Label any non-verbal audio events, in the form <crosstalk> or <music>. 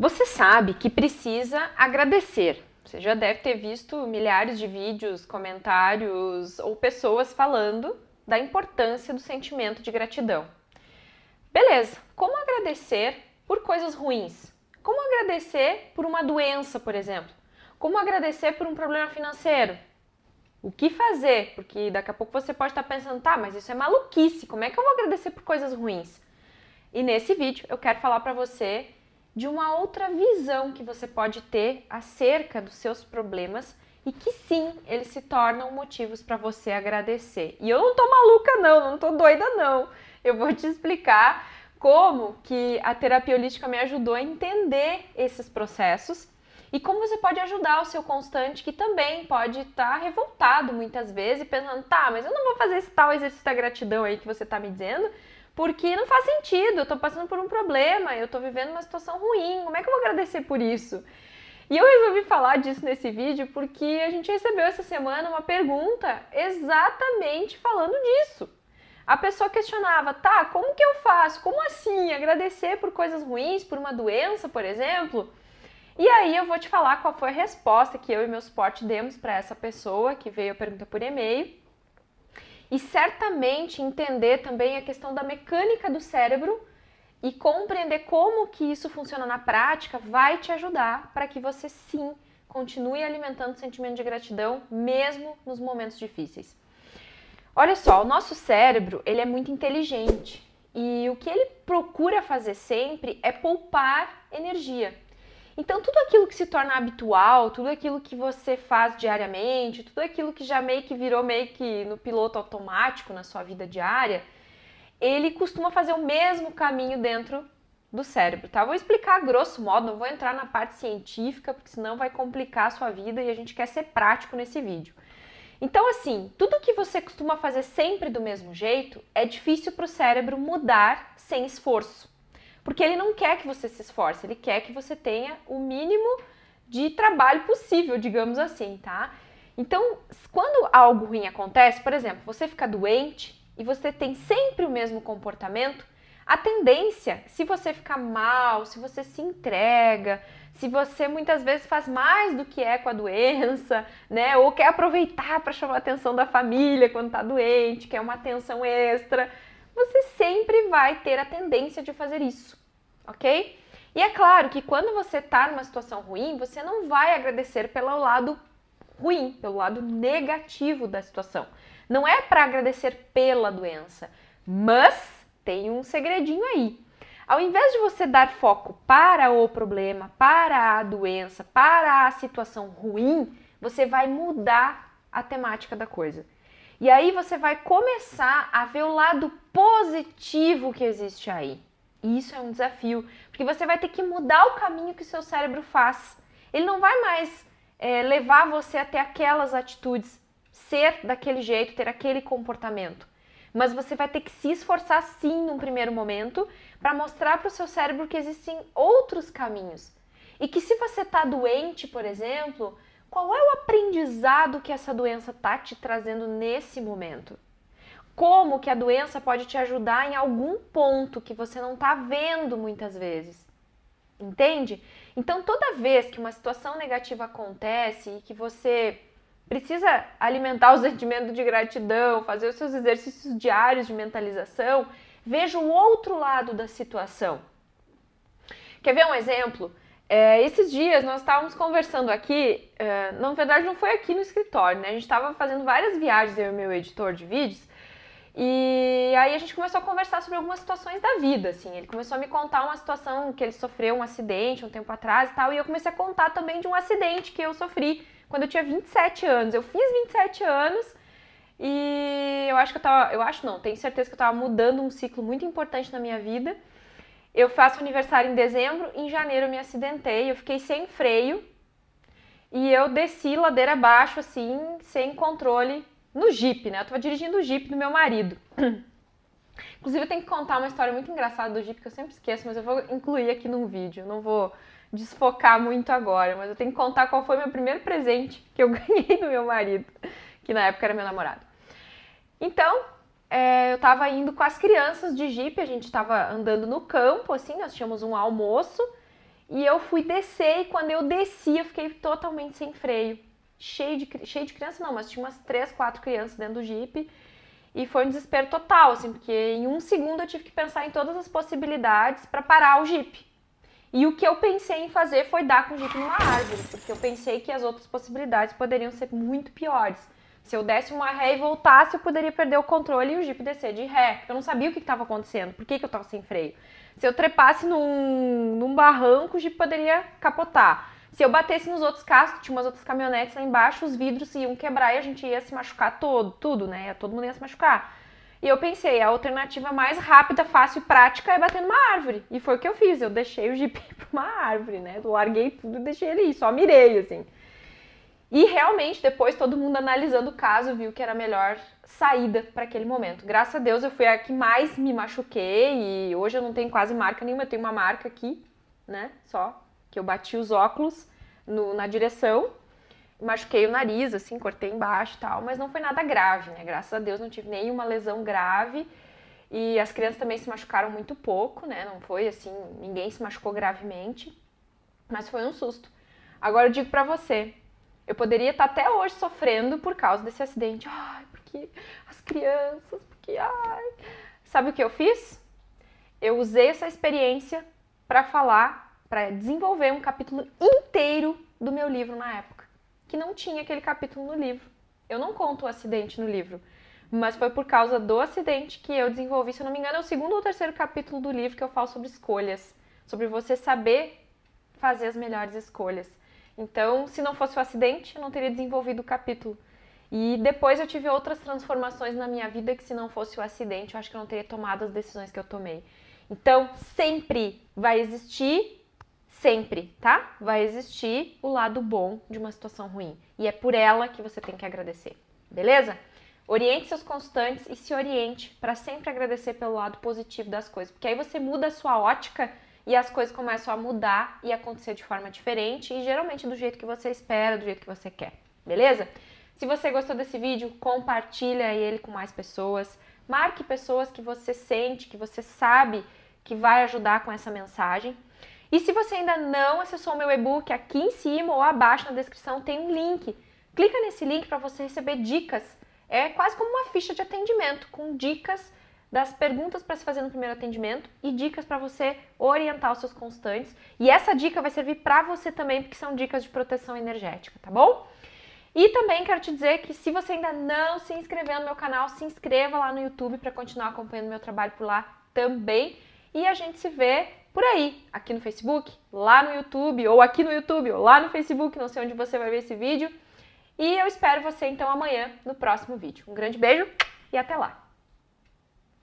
Você sabe que precisa agradecer. Você já deve ter visto milhares de vídeos, comentários ou pessoas falando da importância do sentimento de gratidão. Beleza, como agradecer por coisas ruins? Como agradecer por uma doença, por exemplo? Como agradecer por um problema financeiro? O que fazer? Porque daqui a pouco você pode estar pensando, tá, mas isso é maluquice, como é que eu vou agradecer por coisas ruins? E nesse vídeo eu quero falar para você de uma outra visão que você pode ter acerca dos seus problemas e que sim, eles se tornam motivos para você agradecer. E eu não tô maluca não, não tô doida não. Eu vou te explicar como que a terapia holística me ajudou a entender esses processos e como você pode ajudar o seu constante que também pode estar tá revoltado muitas vezes e pensando, tá, mas eu não vou fazer esse tal exercício da gratidão aí que você tá me dizendo, porque não faz sentido, eu tô passando por um problema, eu tô vivendo uma situação ruim, como é que eu vou agradecer por isso? E eu resolvi falar disso nesse vídeo porque a gente recebeu essa semana uma pergunta exatamente falando disso. A pessoa questionava, tá, como que eu faço? Como assim? Agradecer por coisas ruins, por uma doença, por exemplo? E aí eu vou te falar qual foi a resposta que eu e meu suporte demos para essa pessoa que veio a pergunta por e-mail e certamente entender também a questão da mecânica do cérebro e compreender como que isso funciona na prática vai te ajudar para que você sim continue alimentando o sentimento de gratidão mesmo nos momentos difíceis. Olha só, o nosso cérebro, ele é muito inteligente e o que ele procura fazer sempre é poupar energia. Então, tudo aquilo que se torna habitual, tudo aquilo que você faz diariamente, tudo aquilo que já meio que virou meio que no piloto automático na sua vida diária, ele costuma fazer o mesmo caminho dentro do cérebro, tá? Vou explicar grosso modo, não vou entrar na parte científica, porque senão vai complicar a sua vida e a gente quer ser prático nesse vídeo. Então, assim, tudo que você costuma fazer sempre do mesmo jeito é difícil para o cérebro mudar sem esforço. Porque ele não quer que você se esforce, ele quer que você tenha o mínimo de trabalho possível, digamos assim, tá? Então, quando algo ruim acontece, por exemplo, você fica doente e você tem sempre o mesmo comportamento, a tendência, se você ficar mal, se você se entrega, se você muitas vezes faz mais do que é com a doença, <laughs> né? Ou quer aproveitar para chamar a atenção da família quando tá doente, quer uma atenção extra, você sempre vai ter a tendência de fazer isso, ok? E é claro que quando você está numa situação ruim, você não vai agradecer pelo lado ruim, pelo lado negativo da situação. Não é para agradecer pela doença, mas tem um segredinho aí. Ao invés de você dar foco para o problema, para a doença, para a situação ruim, você vai mudar a temática da coisa. E aí você vai começar a ver o lado positivo que existe aí. E isso é um desafio, porque você vai ter que mudar o caminho que o seu cérebro faz. Ele não vai mais é, levar você até aquelas atitudes, ser daquele jeito, ter aquele comportamento. Mas você vai ter que se esforçar sim num primeiro momento para mostrar para o seu cérebro que existem outros caminhos. E que se você está doente, por exemplo, qual é o aprendizado que essa doença está te trazendo nesse momento? Como que a doença pode te ajudar em algum ponto que você não está vendo muitas vezes? Entende? Então, toda vez que uma situação negativa acontece e que você precisa alimentar o <laughs> sentimento de gratidão, fazer os seus exercícios diários de mentalização, veja o outro lado da situação. Quer ver um exemplo? É, esses dias nós estávamos conversando aqui, é, na verdade não foi aqui no escritório, né? A gente estava fazendo várias viagens, eu e meu editor de vídeos, e aí a gente começou a conversar sobre algumas situações da vida, assim. Ele começou a me contar uma situação que ele sofreu um acidente um tempo atrás e tal, e eu comecei a contar também de um acidente que eu sofri quando eu tinha 27 anos. Eu fiz 27 anos e eu acho que eu tava, eu acho não, tenho certeza que eu estava mudando um ciclo muito importante na minha vida. Eu faço aniversário em dezembro, em janeiro eu me acidentei, eu fiquei sem freio e eu desci ladeira abaixo, assim, sem controle, no Jeep, né? Eu tava dirigindo o Jeep do meu marido. <clears throat> Inclusive, eu tenho que contar uma história muito engraçada do Jeep que eu sempre esqueço, mas eu vou incluir aqui num vídeo. Não vou desfocar muito agora, mas eu tenho que contar qual foi meu primeiro presente que eu <laughs> ganhei do meu marido, que na época era meu namorado. Então, é, eu estava indo com as crianças de Jeep, a gente estava andando no campo, assim, nós tínhamos um almoço, e eu fui descer, e quando eu desci, eu fiquei totalmente sem freio. Cheio de, cheio de criança, não, mas tinha umas três, quatro crianças dentro do Jeep. E foi um desespero total, assim, porque em um segundo eu tive que pensar em todas as possibilidades para parar o Jeep. E o que eu pensei em fazer foi dar com o Jeep numa árvore, porque eu pensei que as outras possibilidades poderiam ser muito piores. Se eu desse uma ré e voltasse, eu poderia perder o controle e o Jeep descer de ré. eu não sabia o que estava acontecendo, por que, que eu estava sem freio. Se eu trepasse num, num barranco, o Jeep poderia capotar. Se eu batesse nos outros cascos, tinha umas outras caminhonetes lá embaixo, os vidros iam quebrar e a gente ia se machucar todo, tudo, né? Todo mundo ia se machucar. E eu pensei, a alternativa mais rápida, fácil e prática é bater numa árvore. E foi o que eu fiz, eu deixei o Jeep <laughs> para uma árvore, né? Eu larguei tudo e deixei ele ir, só mirei, assim. E realmente, depois todo mundo analisando o caso viu que era a melhor saída para aquele momento. Graças a Deus eu fui a que mais me machuquei e hoje eu não tenho quase marca nenhuma, eu tenho uma marca aqui, né? Só que eu bati os óculos no, na direção, machuquei o nariz, assim, cortei embaixo e tal, mas não foi nada grave, né? Graças a Deus não tive nenhuma lesão grave. E as crianças também se machucaram muito pouco, né? Não foi assim, ninguém se machucou gravemente, mas foi um susto. Agora eu digo para você, eu poderia estar tá até hoje sofrendo por causa desse acidente. Ai, porque as crianças, porque ai. Sabe o que eu fiz? Eu usei essa experiência para falar, para desenvolver um capítulo inteiro do meu livro na época, que não tinha aquele capítulo no livro. Eu não conto o acidente no livro, mas foi por causa do acidente que eu desenvolvi, se eu não me engano, é o segundo ou terceiro capítulo do livro que eu falo sobre escolhas, sobre você saber fazer as melhores escolhas. Então, se não fosse o acidente, eu não teria desenvolvido o capítulo. E depois eu tive outras transformações na minha vida que, se não fosse o acidente, eu acho que eu não teria tomado as decisões que eu tomei. Então, sempre vai existir, sempre, tá? Vai existir o lado bom de uma situação ruim. E é por ela que você tem que agradecer, beleza? Oriente seus constantes e se oriente para sempre agradecer pelo lado positivo das coisas, porque aí você muda a sua ótica e as coisas começam a mudar e acontecer de forma diferente e geralmente do jeito que você espera, do jeito que você quer, beleza? Se você gostou desse vídeo, compartilha ele com mais pessoas. Marque pessoas que você sente, que você sabe que vai ajudar com essa mensagem. E se você ainda não acessou o meu e-book, aqui em cima ou abaixo na descrição tem um link. Clica nesse link para você receber dicas. É quase como uma ficha de atendimento com dicas das perguntas para se fazer no primeiro atendimento e dicas para você orientar os seus constantes. E essa dica vai servir para você também, porque são dicas de proteção energética, tá bom? E também quero te dizer que se você ainda não se inscreveu no meu canal, se inscreva lá no YouTube para continuar acompanhando meu trabalho por lá também. E a gente se vê por aí, aqui no Facebook, lá no YouTube, ou aqui no YouTube, ou lá no Facebook, não sei onde você vai ver esse vídeo. E eu espero você então amanhã no próximo vídeo. Um grande beijo e até lá!